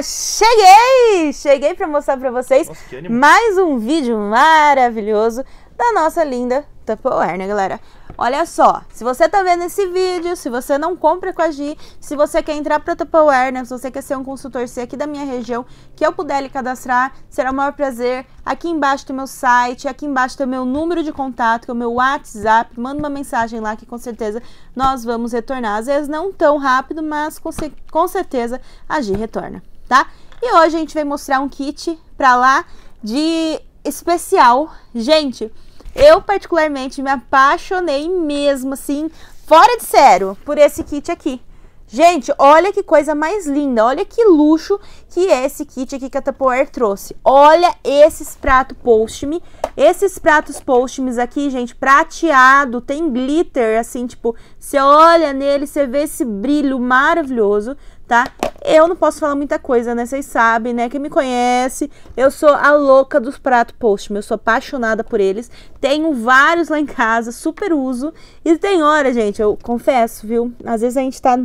cheguei! Cheguei para mostrar para vocês nossa, mais um vídeo maravilhoso da nossa linda Tupperware, né galera? Olha só, se você tá vendo esse vídeo, se você não compra com a Gi, se você quer entrar para Tupperware, né, se você quer ser um consultor C aqui da minha região, que eu puder lhe cadastrar, será o maior prazer. Aqui embaixo tem meu site, aqui embaixo tem o meu número de contato, que é o meu WhatsApp, manda uma mensagem lá que com certeza nós vamos retornar. Às vezes não tão rápido, mas com, com certeza a Gi retorna tá? E hoje a gente vai mostrar um kit pra lá de especial. Gente, eu particularmente me apaixonei mesmo, assim, fora de sério, por esse kit aqui. Gente, olha que coisa mais linda, olha que luxo que é esse kit aqui que a Tupperware trouxe. Olha esses pratos post-me, esses pratos post aqui, gente, prateado, tem glitter, assim, tipo, você olha nele, você vê esse brilho maravilhoso, tá? Eu não posso falar muita coisa, né? Vocês sabem, né? Quem me conhece, eu sou a louca dos pratos Postman. Eu sou apaixonada por eles. Tenho vários lá em casa, super uso. E tem hora, gente, eu confesso, viu? Às vezes a gente tá.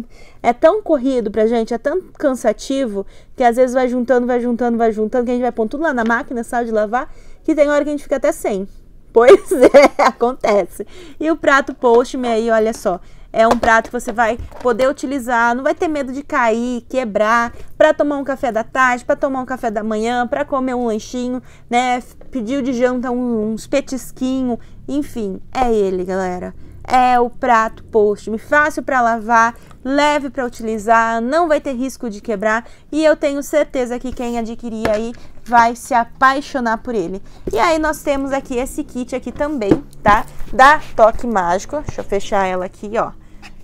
É tão corrido pra gente, é tão cansativo, que às vezes vai juntando, vai juntando, vai juntando, que a gente vai pondo tudo lá na máquina, sal de lavar, que tem hora que a gente fica até sem. Pois é, acontece. E o prato Postman aí, olha só, é um prato que você vai poder utilizar, não vai ter medo de cair, quebrar, para tomar um café da tarde, para tomar um café da manhã, para comer um lanchinho, né? Pediu de janta um, uns petisquinho, enfim, é ele, galera é o prato postume, fácil para lavar, leve para utilizar, não vai ter risco de quebrar e eu tenho certeza que quem adquirir aí vai se apaixonar por ele. E aí nós temos aqui esse kit aqui também, tá? Da Toque Mágico, deixa eu fechar ela aqui, ó.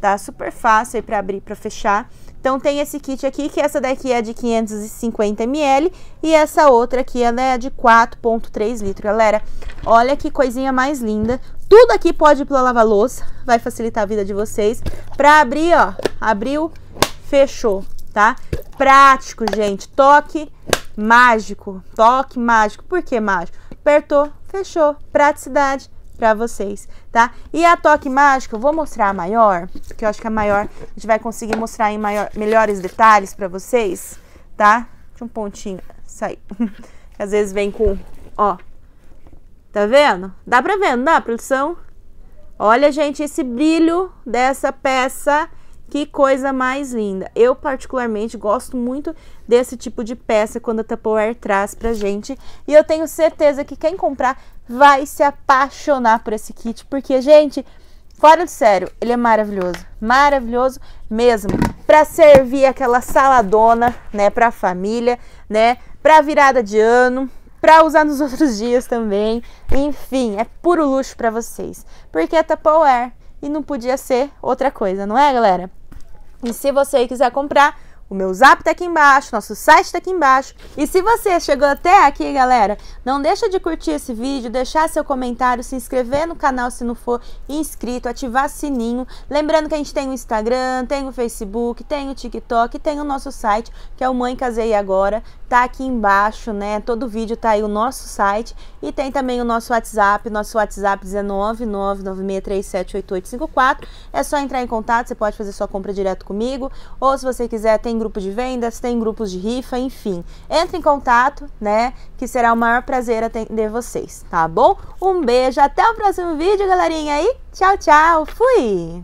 Tá super fácil aí para abrir, para fechar. Então tem esse kit aqui, que essa daqui é de 550 ml e essa outra aqui ela é de 4.3 litros. Galera, olha que coisinha mais linda. Tudo aqui pode ir para lavar louça, vai facilitar a vida de vocês. Para abrir, ó, abriu, fechou, tá? Prático, gente, toque mágico, toque mágico. Por que mágico? Apertou, fechou, praticidade, para vocês, tá? E a toque mágica, eu vou mostrar a maior, que eu acho que a maior a gente vai conseguir mostrar em maior, melhores detalhes para vocês, tá? Deixa um pontinho sair. Às vezes vem com, ó. Tá vendo? Dá pra ver, não dá, produção? Olha, gente, esse brilho dessa peça, que coisa mais linda. Eu, particularmente, gosto muito desse tipo de peça quando a Tupperware traz pra gente. E eu tenho certeza que quem comprar vai se apaixonar por esse kit, porque, gente, fora do sério, ele é maravilhoso, maravilhoso mesmo. Para servir aquela saladona, né, para a família, né, para virada de ano, para usar nos outros dias também. Enfim, é puro luxo para vocês, porque é Tupperware e não podia ser outra coisa, não é, galera? E se você quiser comprar, o meu zap tá aqui embaixo, nosso site tá aqui embaixo. E se você chegou até aqui, galera, não deixa de curtir esse vídeo, deixar seu comentário, se inscrever no canal se não for inscrito, ativar sininho. Lembrando que a gente tem o Instagram, tem o Facebook, tem o TikTok, tem o nosso site, que é o Mãe Casei Agora. Tá aqui embaixo, né? Todo vídeo tá aí o nosso site. E tem também o nosso WhatsApp, nosso WhatsApp 19996378854. É só entrar em contato, você pode fazer sua compra direto comigo. Ou se você quiser, tem grupo de vendas, tem grupos de rifa, enfim. Entre em contato, né? Que será o maior prazer atender vocês, tá bom? Um beijo, até o próximo vídeo, galerinha. aí, tchau, tchau. Fui!